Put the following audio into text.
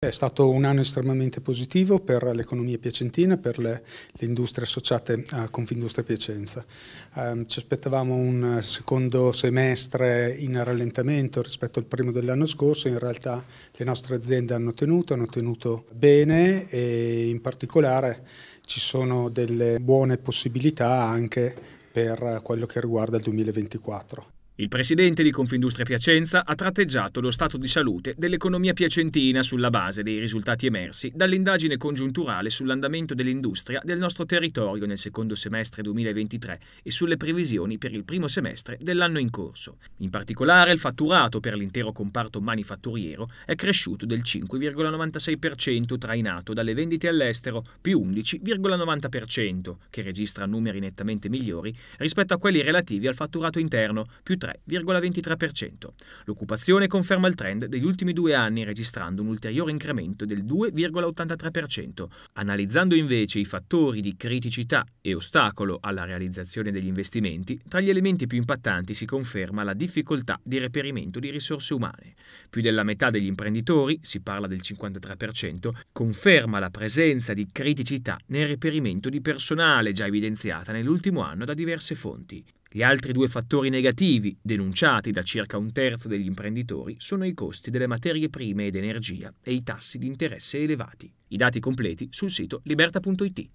È stato un anno estremamente positivo per l'economia piacentina, per le, le, industrie associate a Confindustria Piacenza. Um, ci aspettavamo un secondo semestre in rallentamento rispetto al primo dell'anno scorso, in realtà le nostre aziende hanno tenuto, hanno tenuto bene e in particolare ci sono delle buone possibilità anche per quello che riguarda il 2024. Il presidente di Confindustria Piacenza ha tratteggiato lo stato di salute dell'economia piacentina sulla base dei risultati emersi dall'indagine congiunturale sull'andamento dell'industria del nostro territorio nel secondo semestre 2023 e sulle previsioni per il primo semestre dell'anno in corso. In particolare il fatturato per l'intero comparto manifatturiero è cresciuto del 5,96% trainato dalle vendite all'estero più 11,90% che registra numeri nettamente migliori rispetto a quelli relativi al fatturato interno più 3,5%. 3,23%. L'occupazione conferma il trend degli ultimi due anni registrando un ulteriore incremento del 2,83%. Analizzando invece i fattori di criticità e ostacolo alla realizzazione degli investimenti, tra gli elementi più impattanti si conferma la difficoltà di reperimento di risorse umane. Più della metà degli imprenditori, si parla del 53%, conferma la presenza di criticità nel reperimento di personale già evidenziata nell'ultimo anno da diverse fonti. Gli altri due fattori negativi, denunciati da circa un terzo degli imprenditori, sono i costi delle materie prime ed energia e i tassi di interesse elevati. I dati completi sul sito liberta.it.